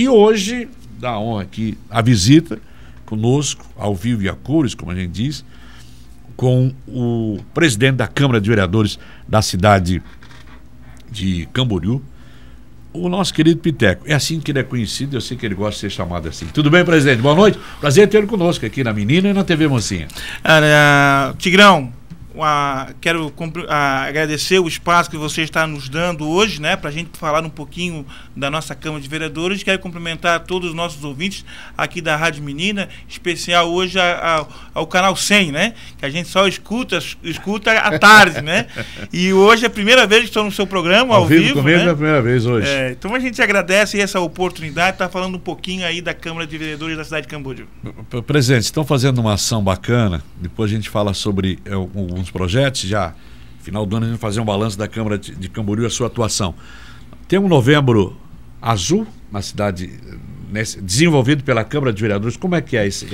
E hoje, dá honra aqui a visita conosco, ao vivo e a cores, como a gente diz, com o presidente da Câmara de Vereadores da cidade de Camboriú, o nosso querido Piteco. É assim que ele é conhecido, eu sei que ele gosta de ser chamado assim. Tudo bem, presidente? Boa noite. Prazer ter ele conosco aqui na Menina e na TV Mocinha. Tigrão, quero agradecer o espaço que você está nos dando hoje, né, para a gente falar um pouquinho da nossa Câmara de Vereadores. Quero cumprimentar todos os nossos ouvintes aqui da Rádio Menina, especial hoje a, ao canal 100, né, que a gente só escuta, escuta à tarde, né. E hoje é a primeira vez que estou no seu programa, ao, ao vivo. vivo comigo né? é a primeira vez hoje. É, então a gente agradece essa oportunidade, está falando um pouquinho aí da Câmara de Vereadores da cidade de Cambodia. Presidente, estão fazendo uma ação bacana, depois a gente fala sobre é, o alguns projetos, já final do ano a gente vai fazer um balanço da Câmara de, Camboriú e a sua atuação. Tem um novembro azul na cidade Nesse, desenvolvido pela Câmara de Vereadores. Como é que é esse,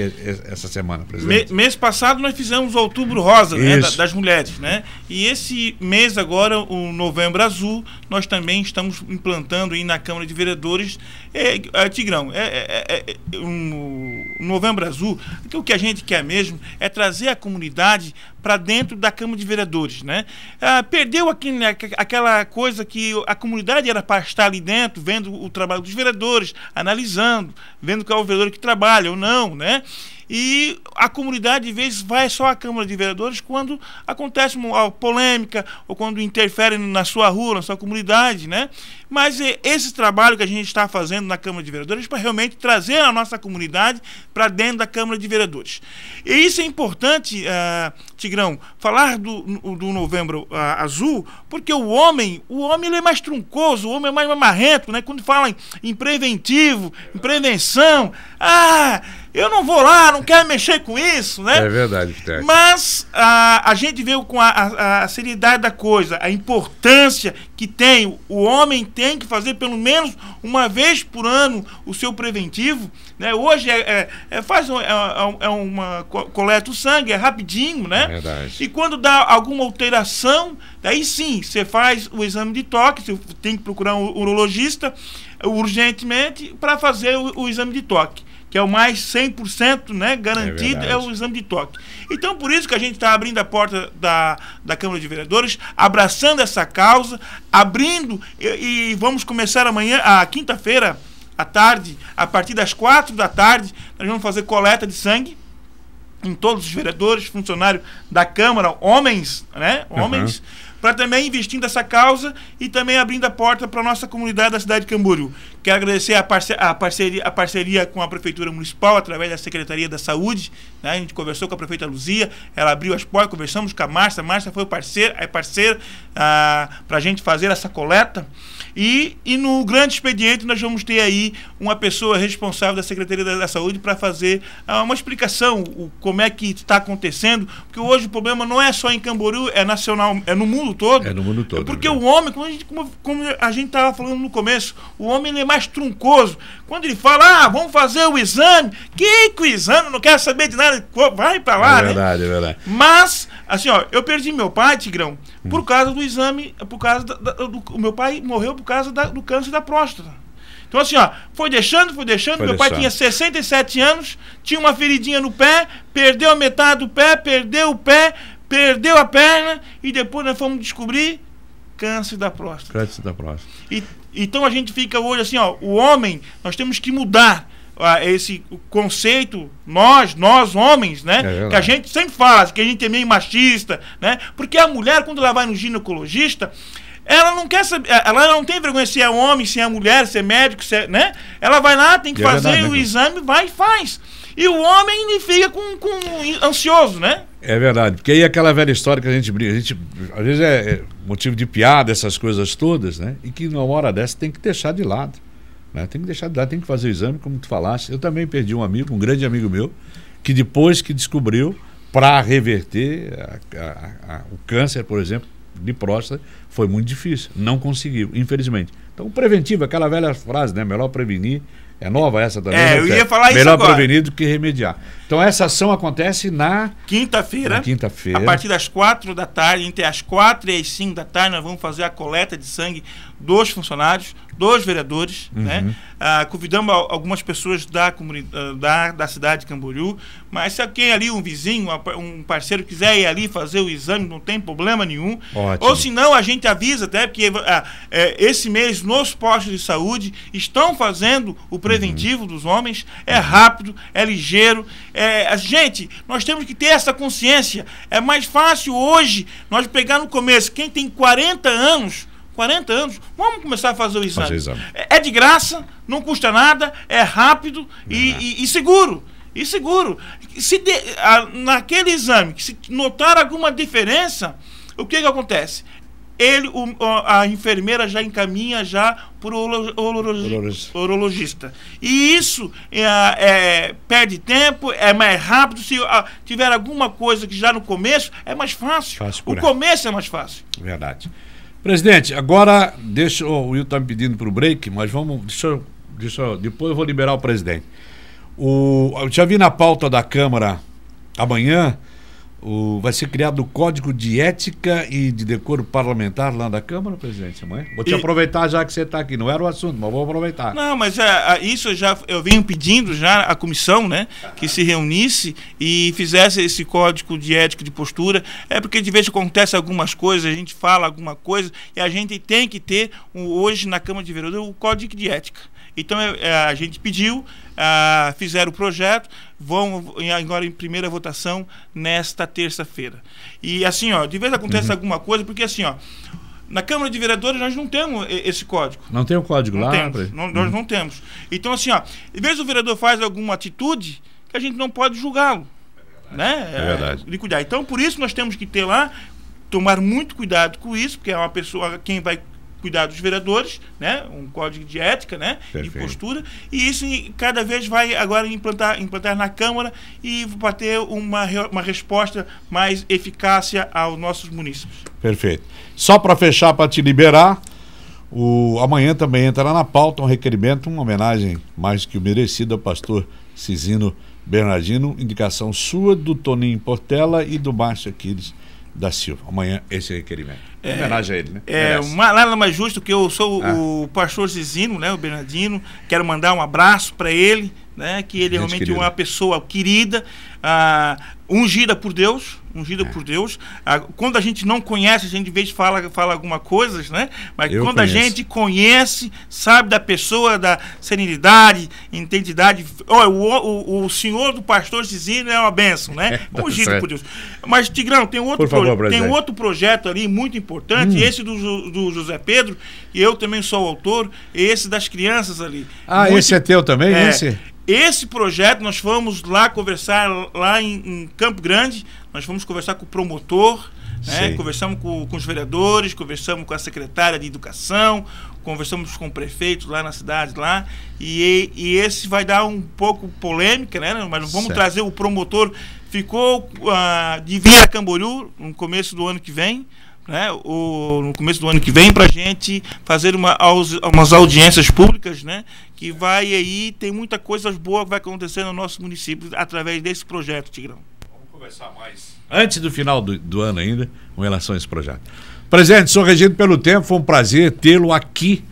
essa semana, presidente? Me, mês passado nós fizemos o Outubro Rosa né, da, das mulheres, né? E esse mês agora, o Novembro Azul, nós também estamos implantando aí na Câmara de Vereadores. É, é, Tigrão, é, é, é, é um, Novembro Azul, o que a gente quer mesmo é trazer a comunidade para dentro da Câmara de Vereadores. Né? Ah, perdeu né, aquela coisa que a comunidade era para estar ali dentro, vendo o trabalho dos vereadores, analisando, vendo qual é o vereador que trabalha ou não. Né? E a comunidade, às vezes, vai só à Câmara de Vereadores quando acontece uma polêmica ou quando interfere na sua rua, na sua comunidade, né? Mas eh, esse trabalho que a gente está fazendo na Câmara de Vereadores para realmente trazer a nossa comunidade para dentro da Câmara de Vereadores. E isso é importante, uh, Tigrão, falar do, do Novembro uh, Azul, porque o homem, o homem ele é mais truncoso, o homem é mais marrento, né? Quando falam em, em preventivo, em prevenção, ah eu não vou lá, não quero mexer com isso, né? É verdade, Mas a, a gente veio com a, a, a, seriedade da coisa, a importância que tem. O homem tem que fazer pelo menos uma vez por ano o seu preventivo. Né? Hoje é, é, é faz um, é, é, é uma coleta o sangue, é rapidinho, né? É verdade. E quando dá alguma alteração, daí sim, você faz o exame de toque, você tem que procurar um urologista urgentemente para fazer o, o exame de toque que é o mais 100% né, garantido, é, é, o exame de toque. Então, por isso que a gente está abrindo a porta da, da Câmara de Vereadores, abraçando essa causa, abrindo, e, e vamos começar amanhã, a quinta-feira, à tarde, a partir das quatro da tarde, nós vamos fazer coleta de sangue em todos os vereadores, funcionários da Câmara, homens, né? Homens. Uhum para também investir nessa causa e também abrindo a porta para a nossa comunidade da cidade de Camboriú. Quero agradecer a, parce a, parceria, a parceria com a Prefeitura Municipal, através da Secretaria da Saúde. Né? A gente conversou com a prefeita Luzia, ela abriu as portas, conversamos com a Márcia. A Márcia foi parceira, é parceira ah, para a gente fazer essa coleta. E, e no grande expediente nós vamos ter aí uma pessoa responsável da Secretaria da, da Saúde para fazer ah, uma explicação, o, como é que está acontecendo, porque hoje o problema não é só em Camboriú, é nacional, é no mundo todo. É no mundo todo. Porque né? o homem, como a gente, como, como estava falando no começo, o homem é mais truncoso. Quando ele fala, ah, vamos fazer o exame, que, que o exame, não quer saber de nada, vai para lá, é verdade, né? É verdade, é verdade. Mas Assim, ó, eu perdi meu pai, Tigrão, hum. por causa do exame, por causa da, da, do, o meu pai morreu por causa da, do câncer da próstata. Então, assim, ó, foi deixando, foi deixando. Foi meu pai tinha 67 anos, tinha uma feridinha no pé, perdeu a metade do pé, perdeu o pé, perdeu a perna, e depois nós fomos descobrir câncer da próstata. Câncer da próstata. E, então a gente fica hoje assim, ó, o homem, nós temos que mudar a esse conceito, nós, nós homens, né? É que a gente sempre faz, que a gente é meio machista, né? Porque a mulher, quando ela vai no ginecologista, ela não quer saber, eh, ela não tem vergonha se é homem, se é mulher, se é médico, se é, né? Ela vai lá, tem que é fazer verdade, né, o exame, vai e faz. E o homem ele fica com, com ansioso, né? É verdade, porque aí é aquela velha história que a gente brinca, a gente às vezes é, é motivo de piada essas coisas todas, né? E que numa hora dessa tem que deixar de lado. Né? Tem que deixar de dar, tem que fazer o exame, como tu falaste. Eu também perdi um amigo, um grande amigo meu, que depois que descobriu, para reverter a, a, a, o câncer, por exemplo, de próstata, foi muito difícil. Não conseguiu, infelizmente. Então, preventivo, aquela velha frase, né? Melhor prevenir é nova essa também. É, né, eu ia falar isso Melhor agora. prevenir do que remediar. Então essa ação acontece na quinta-feira. Quinta-feira. A partir das quatro da tarde, entre as quatro e as cinco da tarde, nós vamos fazer a coleta de sangue dos funcionários, dos vereadores. Uhum. Né? Ah, convidamos algumas pessoas da, ah, da, da cidade de Camboriú, mas se alguém ali, um vizinho, um parceiro, quiser ir ali fazer o exame, não tem problema nenhum. Ótimo. Ou se não, a gente avisa até, porque ah, é, esse mês nos postos de saúde estão fazendo o preventivo uhum. dos homens. É uhum. rápido, é ligeiro. É, gente, nós temos que ter essa consciência. É mais fácil hoje nós pegar no começo quem tem 40 anos 40 anos, vamos começar a fazer o exame. Fazer exame. É, é, de graça, não custa nada, é rápido e, e, e seguro. E seguro. Se de, a, naquele exame, se notar alguma diferença, o que, que acontece? ele, o, a enfermeira já encaminha já para o urologi, urologista. E isso é, é, perde tempo, é mais rápido. Se a, ah, tiver alguma coisa que já no começo, é mais fácil. fácil o começo é mais fácil. Verdade. Presidente, agora deixa. O Will está me pedindo para o break, mas vamos. Deixa deixa depois eu vou liberar o presidente. O, eu já vi na pauta da Câmara amanhã o, vai ser criado o Código de Ética e de Decoro Parlamentar lá da Câmara, presidente, amanhã? Vou te e... aproveitar já que você está aqui. Não era o assunto, mas vou aproveitar. Não, mas é, isso já eu venho pedindo já a comissão, né? Aham. Que se reunisse e fizesse esse Código de Ética de Postura. É porque de vez acontece algumas coisas, a gente fala alguma coisa e a gente tem que ter hoje na Câmara de Vereadores o Código de Ética. Então é, é, a gente pediu, ah, fizeram o projeto, vão agora em primeira votação nesta terça-feira. E assim, ó, de vez acontece uhum. alguma coisa, porque assim, ó, na Câmara de Vereadores nós não temos esse código. Não tem o código não lá? Temos, não, nós uhum. não temos. Então, assim, ó, de vez o vereador faz alguma atitude que a gente não pode julgá-lo. É né? É verdade. É, de cuidar. Então, por isso nós temos que ter lá, tomar muito cuidado com isso, porque é uma pessoa, quem vai cuidar dos vereadores, né? um código de ética né? de e postura, e isso cada vez vai agora implantar, implantar na Câmara e para ter uma, uma resposta mais eficácia aos nossos munícipes Perfeito. Só para fechar, para te liberar, o, amanhã também entrará na pauta um requerimento, uma homenagem mais que merecida ao pastor Cisino Bernardino, indicação sua, do Toninho Portela e do Márcio Aquiles da Silva. Amanhã esse requerimento. É, em homenagem a ele, né? É, uma, nada mais justo que eu sou ah. o pastor Zizino, né, o Bernardino. Quero mandar um abraço para ele, né? Que ele realmente é uma pessoa querida, ah, ungida por Deus, ungida é. por Deus. Ah, quando a gente não conhece, a gente às vezes fala, fala alguma coisas, né? Mas Eu quando conheço. a gente conhece, sabe da pessoa, da serenidade, intensidade. Oh, o, o, o senhor do pastor Zizino é uma benção, né? É, tá ungido certo. por Deus. Mas, Tigrão, tem outro, favor, tem outro projeto ali muito importante, hum. esse do, do José Pedro, e eu também sou o autor, esse das crianças ali. Ah, muito, esse é teu também, é, esse? Esse projeto nós fomos lá conversar lá em, em Campo Grande, nós fomos conversar com o promotor, né? conversamos com, com, os vereadores, conversamos com a secretária de educação, conversamos com o prefeito lá na cidade lá e, e esse vai dar um pouco polêmica, né? Mas vamos certo. trazer o promotor ficou uh, de vir a Camboriú no começo do ano que vem né, o, no começo do ano que vem para a gente fazer uma, umas audiências públicas, né, que vai aí, tem muita coisa boa que vai acontecer no nosso município através desse projeto, Tigrão. Vamos conversar mais. Antes do final do, do ano ainda, com relação a esse projeto. Presidente, sou regido pelo tempo, foi um prazer tê-lo aqui,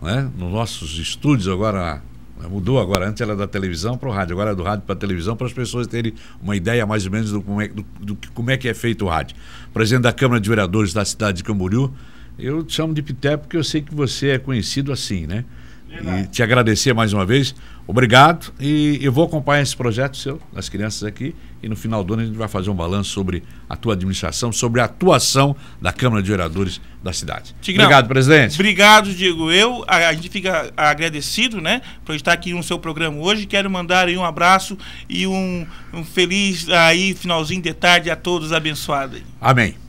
né, nos nossos estúdios agora Mudou agora, antes era da televisão para o rádio, agora é do rádio para a televisão, para as pessoas terem uma ideia mais ou menos do como é, do, do, como é que é feito o rádio. Presidente da Câmara de Vereadores da cidade de Camboriú, eu te chamo de Pité porque eu sei que você é conhecido assim, né? E te agradecer mais uma vez. Obrigado. E eu vou acompanhar esse projeto seu, das crianças aqui. E no final do ano a gente vai fazer um balanço sobre a tua administração, sobre a atuação da Câmara de Vereadores da cidade. Tigrão, obrigado, presidente. Obrigado, Diego. Eu, a, a gente fica agradecido, né, por estar aqui no seu programa hoje. Quero mandar aí um abraço e um, um feliz aí finalzinho de tarde a todos abençoados Amém.